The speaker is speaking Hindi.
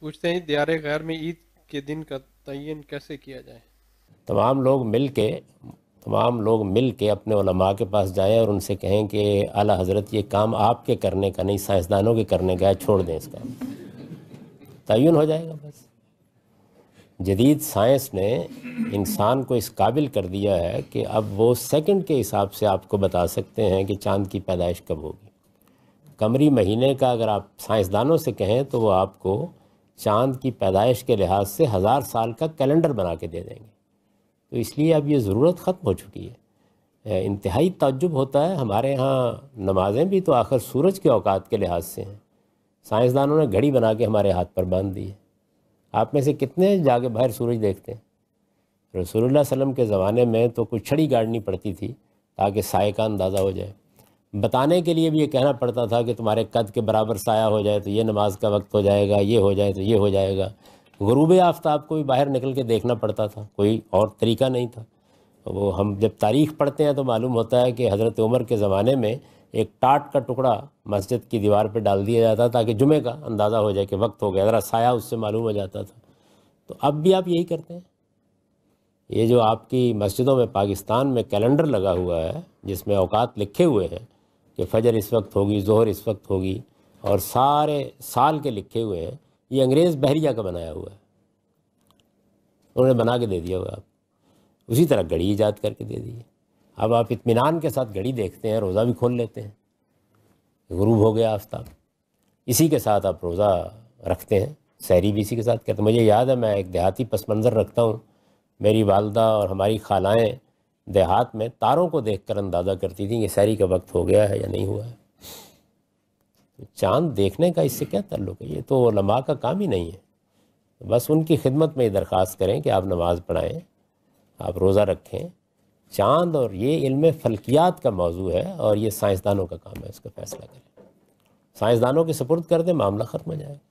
पूछते हैं दियारे गैर में ईद के दिन का तयन कैसे किया जाए तमाम लोग मिल के तमाम लोग मिल के अपने उलमा के पास जाएं और उनसे कहें कि आला हज़रत ये काम आपके करने का नहीं साइंसदानों के करने का है छोड़ दें इसका तयन हो जाएगा बस जदीद साइंस ने इंसान को इस काबिल कर दिया है कि अब वो सेकंड के हिसाब से आपको बता सकते हैं कि चांद की पैदाइश कब होगी कमरी महीने का अगर आप साइंसदानों से कहें तो वो आपको चांद की पैदाइश के लिहाज से हज़ार साल का कैलेंडर बना के दे देंगे तो इसलिए अब ये ज़रूरत ख़त्म हो चुकी है इंतहाई तजुब होता है हमारे यहाँ नमाजें भी तो आखिर सूरज के अवकात के लिहाज से हैं साइंसदानों ने घड़ी बना के हमारे हाथ पर बांध दी है आप में से कितने जाके बाहर सूरज देखते हैं रसूल वसम के ज़माने में तो कुछ छड़ी गाड़नी पड़ती थी ताकि साय का अंदाज़ा हो जाए बताने के लिए भी ये कहना पड़ता था कि तुम्हारे कद के बराबर साया हो जाए तो ये नमाज का वक्त हो जाएगा ये हो जाए तो ये हो जाएगा गुरूब आफ्ताब को भी बाहर निकल के देखना पड़ता था कोई और तरीका नहीं था वो हम जब तारीख़ पढ़ते हैं तो मालूम होता है कि हज़रत उमर के ज़माने में एक टाट का टुकड़ा मस्जिद की दीवार पर डाल दिया जाता ताकि जुमे का अंदाज़ा हो जाए कि वक्त हो गया ज़रा साया उससे मालूम हो जाता था तो अब भी आप यही करते हैं ये जो आपकी मस्जिदों में पाकिस्तान में कैलेंडर लगा हुआ है जिसमें अवकात लिखे हुए हैं कि फ़जर इस वक्त होगी जोहर इस वक्त होगी और सारे साल के लिखे हुए हैं ये अंग्रेज़ बहरिया का बनाया हुआ है उन्होंने बना के दे दिया हुआ आप उसी तरह घड़ी ईजाद करके दे दी अब आप इतमान के साथ घड़ी देखते हैं रोज़ा भी खोल लेते हैं गुरूब हो गया आफ्ताब इसी के साथ आप रोज़ा रखते हैं सहरी भी इसी के साथ करते हैं मुझे याद है मैं एक देहाती पस मंज़र रखता हूँ मेरी वालदा और हमारी खालाएँ देहात में तारों को देखकर अंदाज़ा करती थी कि सैरी का वक्त हो गया है या नहीं हुआ है तो चांद देखने का इससे क्या ताल्लुक है ये तो लम्हा का काम ही नहीं है बस उनकी खिदमत में ये दरख्वास्त करें कि आप नमाज़ पढ़ाएँ आप रोज़ा रखें चांद और ये इल्म फलकियात का मौजू है और ये साइंसदानों का काम है इसका फ़ैसला करें साइंसदानों के सपुर्द कर दें मामला ख़त्म हो जाएगा